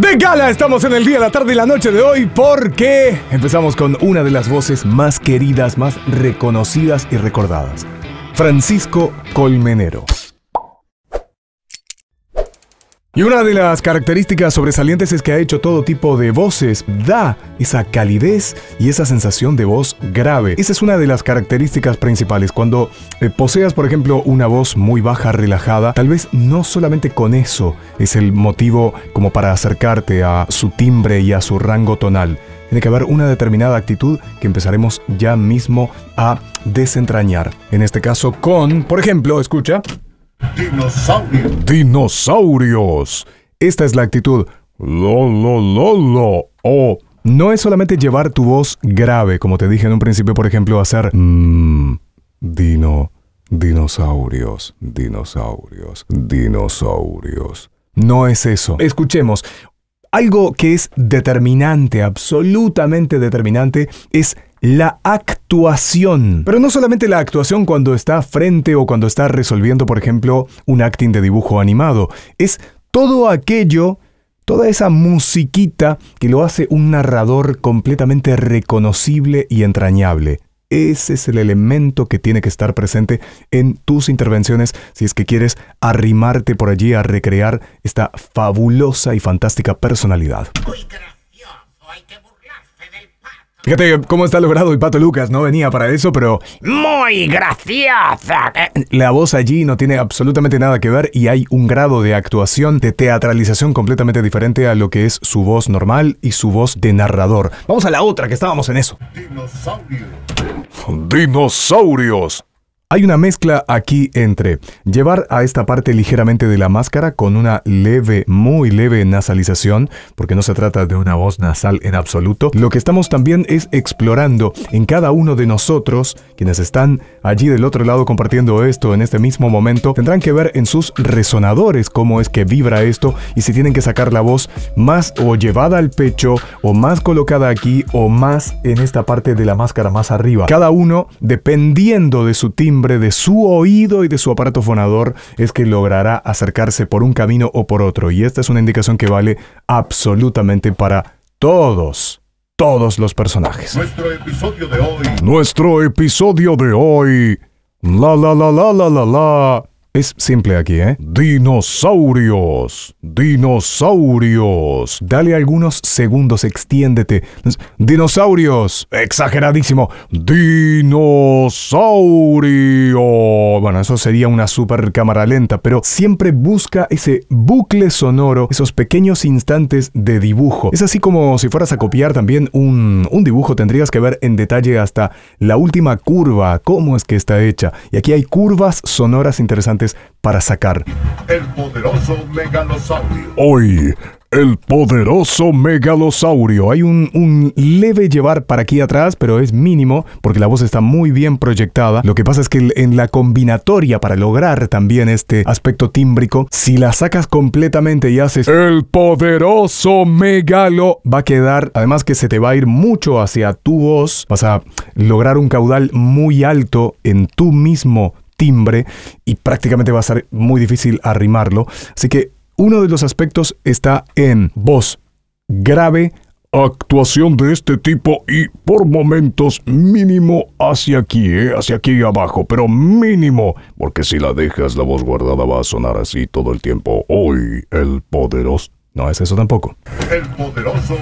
de gala. Estamos en el día, la tarde y la noche de hoy porque empezamos con una de las voces más queridas, más reconocidas y recordadas. Francisco Colmenero. Y una de las características sobresalientes es que ha hecho todo tipo de voces, da esa calidez y esa sensación de voz grave. Esa es una de las características principales. Cuando eh, poseas, por ejemplo, una voz muy baja, relajada, tal vez no solamente con eso es el motivo como para acercarte a su timbre y a su rango tonal. Tiene que haber una determinada actitud que empezaremos ya mismo a desentrañar. En este caso con, por ejemplo, escucha. Dinosaurios. Dinosaurios. Esta es la actitud. Lo, lo, O no es solamente llevar tu voz grave, como te dije en un principio, por ejemplo, hacer mmm, dino, dinosaurios, dinosaurios, dinosaurios. No es eso. Escuchemos algo que es determinante, absolutamente determinante, es la actuación. Pero no solamente la actuación cuando está frente o cuando está resolviendo, por ejemplo, un acting de dibujo animado. Es todo aquello, toda esa musiquita que lo hace un narrador completamente reconocible y entrañable. Ese es el elemento que tiene que estar presente en tus intervenciones si es que quieres arrimarte por allí a recrear esta fabulosa y fantástica personalidad. Fíjate cómo está logrado el Pato Lucas, no venía para eso, pero... Muy graciosa. Eh, la voz allí no tiene absolutamente nada que ver y hay un grado de actuación, de teatralización completamente diferente a lo que es su voz normal y su voz de narrador. Vamos a la otra, que estábamos en eso. Dinosaurios. Dinosaurios. Hay una mezcla aquí entre llevar a esta parte ligeramente de la máscara con una leve, muy leve nasalización, porque no se trata de una voz nasal en absoluto. Lo que estamos también es explorando en cada uno de nosotros, quienes están allí del otro lado compartiendo esto en este mismo momento, tendrán que ver en sus resonadores cómo es que vibra esto y si tienen que sacar la voz más o llevada al pecho o más colocada aquí o más en esta parte de la máscara más arriba. Cada uno, dependiendo de su timbre, de su oído y de su aparato fonador es que logrará acercarse por un camino o por otro. Y esta es una indicación que vale absolutamente para todos, todos los personajes. Nuestro episodio de hoy. Nuestro episodio de hoy. La la la la la la la. Es simple aquí, ¿eh? Dinosaurios. Dinosaurios. Dale algunos segundos, extiéndete. Dinosaurios. Exageradísimo. Dinosaurio. Bueno, eso sería una super cámara lenta, pero siempre busca ese bucle sonoro, esos pequeños instantes de dibujo. Es así como si fueras a copiar también un, un dibujo, tendrías que ver en detalle hasta la última curva, cómo es que está hecha. Y aquí hay curvas sonoras interesantes para sacar. El poderoso megalosaurio. Hoy, el poderoso megalosaurio. Hay un, un, leve llevar para aquí atrás, pero es mínimo porque la voz está muy bien proyectada. Lo que pasa es que en la combinatoria para lograr también este aspecto tímbrico, si la sacas completamente y haces el poderoso megalo, va a quedar, además que se te va a ir mucho hacia tu voz, vas a lograr un caudal muy alto en tu mismo timbre y prácticamente va a ser muy difícil arrimarlo. Así que uno de los aspectos está en voz grave, actuación de este tipo y por momentos mínimo hacia aquí, ¿eh? hacia aquí abajo, pero mínimo, porque si la dejas la voz guardada va a sonar así todo el tiempo. Hoy el poderoso. No es eso tampoco. El poderoso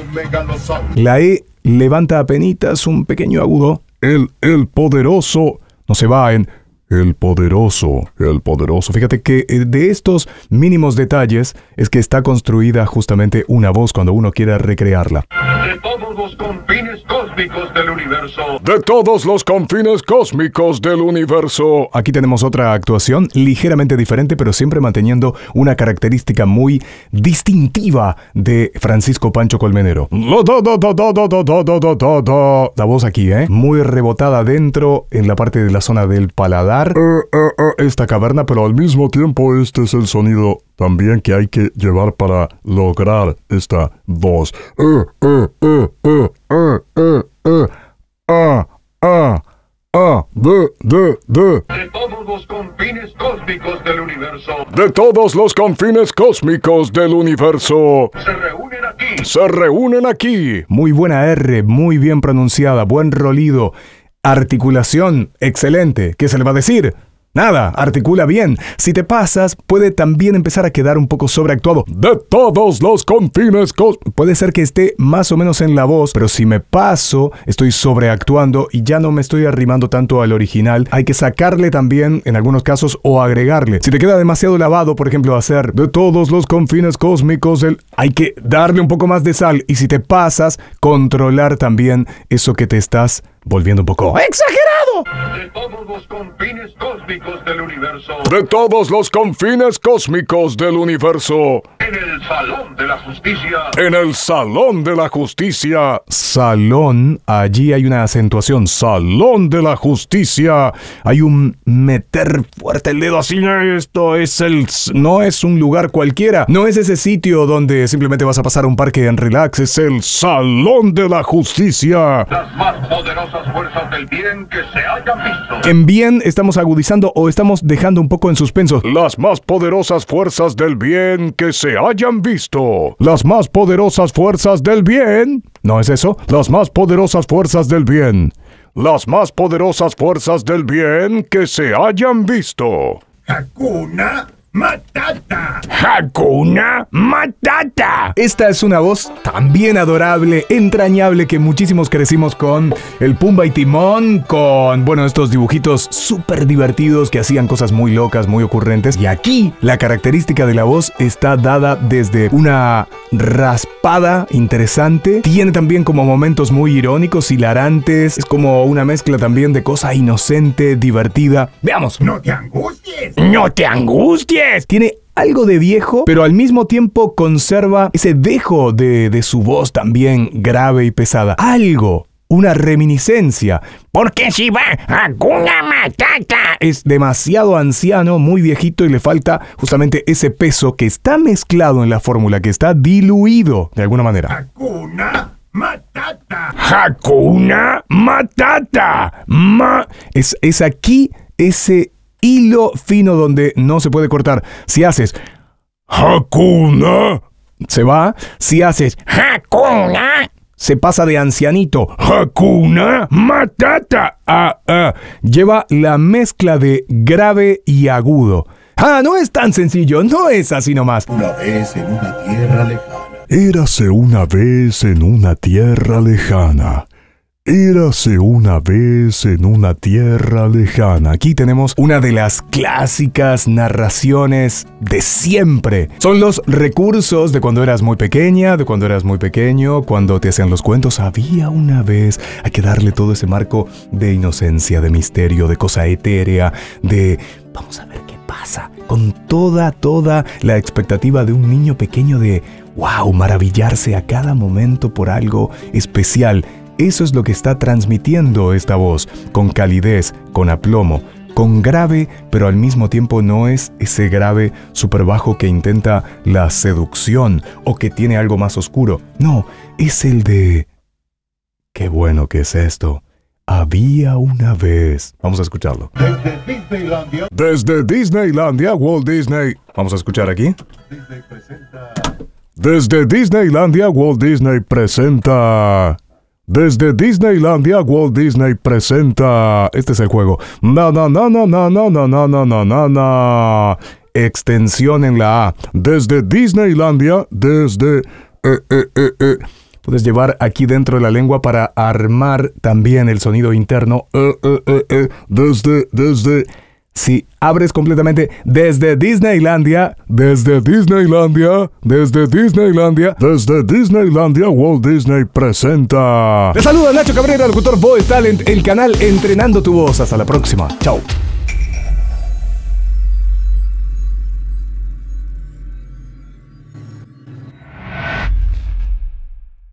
La E levanta apenas un pequeño agudo. El, el poderoso no se va en el poderoso, el poderoso. Fíjate que de estos mínimos detalles es que está construida justamente una voz cuando uno quiera recrearla. De todos los confines cósmicos del universo. De todos los confines cósmicos del universo. Aquí tenemos otra actuación ligeramente diferente, pero siempre manteniendo una característica muy distintiva de Francisco Pancho Colmenero. La voz aquí, ¿eh? Muy rebotada dentro en la parte de la zona del paladar eh, eh, eh. esta caverna, pero al mismo tiempo este es el sonido también que hay que llevar para lograr esta voz. De, todos los confines cósmicos del universo. De todos los confines cósmicos del universo. Se reúnen aquí. Se reúnen aquí. Muy buena R, muy bien pronunciada, buen rolido articulación excelente. ¿Qué se le va a decir? Nada, articula bien. Si te pasas, puede también empezar a quedar un poco sobreactuado. De todos los confines. cósmicos. puede ser que esté más o menos en la voz, pero si me paso, estoy sobreactuando y ya no me estoy arrimando tanto al original. Hay que sacarle también, en algunos casos, o agregarle. Si te queda demasiado lavado, por ejemplo, hacer de todos los confines cósmicos, el... hay que darle un poco más de sal. Y si te pasas, controlar también eso que te estás volviendo un poco exagerado. De todos los confines cósmicos del universo. De todos los confines cósmicos del universo. En el Salón de la Justicia. En el Salón de la Justicia. Salón. Allí hay una acentuación. Salón de la Justicia. Hay un meter fuerte el dedo así. Esto es el... No es un lugar cualquiera. No es ese sitio donde simplemente vas a pasar un parque en relax. Es el Salón de la Justicia. Las más poderosas fuerzas del bien que se hayan visto. En bien estamos agudizando o estamos dejando un poco en suspenso. Las más poderosas fuerzas del bien que se hayan visto las más poderosas fuerzas del bien. ¿No es eso? Las más poderosas fuerzas del bien. Las más poderosas fuerzas del bien que se hayan visto. Hakuna Matata. Hakuna Matata. Esta es una voz también adorable, entrañable que muchísimos crecimos con el Pumba y Timón, con, bueno, estos dibujitos súper divertidos que hacían cosas muy locas, muy ocurrentes. Y aquí la característica de la voz está dada desde una raspada interesante. Tiene también como momentos muy irónicos, hilarantes. Es como una mezcla también de cosa inocente, divertida. Veamos. No te angusties. No te angusties. Tiene algo de viejo, pero al mismo tiempo conserva ese dejo de, su voz también grave y pesada. Algo una reminiscencia. Porque si va Hakuna Matata. Es demasiado anciano, muy viejito y le falta justamente ese peso que está mezclado en la fórmula, que está diluido de alguna manera. Hakuna Matata. Hakuna Matata. Ma es, es aquí ese hilo fino donde no se puede cortar. Si haces Hakuna, se va. Si haces Hakuna, se pasa de ancianito. Hakuna Matata. Ah, ah. Lleva la mezcla de grave y agudo. Ah, no es tan sencillo, no es así nomás. Una vez en una tierra lejana. Érase una vez en una tierra lejana Érase una vez en una tierra lejana. Aquí tenemos una de las clásicas narraciones de siempre. Son los recursos de cuando eras muy pequeña, de cuando eras muy pequeño, cuando te hacían los cuentos. Había una vez. Hay que darle todo ese marco de inocencia, de misterio, de cosa etérea, de... Vamos a ver qué pasa. Con toda, toda la expectativa de un niño pequeño de... ¡Wow! Maravillarse a cada momento por algo especial eso es lo que está transmitiendo esta voz, con calidez, con aplomo, con grave, pero al mismo tiempo no es ese grave súper bajo que intenta la seducción o que tiene algo más oscuro. No, es el de... Qué bueno que es esto. Había una vez. Vamos a escucharlo. Desde Disneylandia. Walt Disney. Vamos a escuchar aquí. Desde Disneylandia, Walt Disney presenta... Desde Disneylandia, Walt Disney presenta. Este es el juego. Na na na na na na na na na na na Extensión en la A. Desde Disneylandia, desde. Puedes llevar aquí dentro de la lengua para armar también el sonido interno. Desde, desde si abres completamente desde Disneylandia, desde Disneylandia, desde Disneylandia, desde Disneylandia, Walt Disney presenta. Te saluda Nacho Cabrera, locutor Voice Talent, el canal Entrenando tu Voz. Hasta la próxima. Chao.